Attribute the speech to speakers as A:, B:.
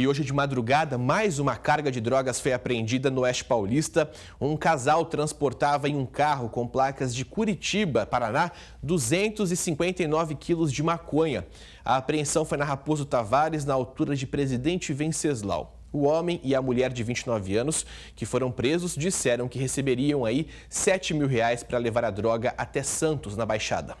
A: E hoje de madrugada, mais uma carga de drogas foi apreendida no Oeste Paulista. Um casal transportava em um carro com placas de Curitiba, Paraná, 259 quilos de maconha. A apreensão foi na Raposo Tavares, na altura de Presidente Venceslau. O homem e a mulher de 29 anos que foram presos disseram que receberiam aí 7 mil reais para levar a droga até Santos, na Baixada.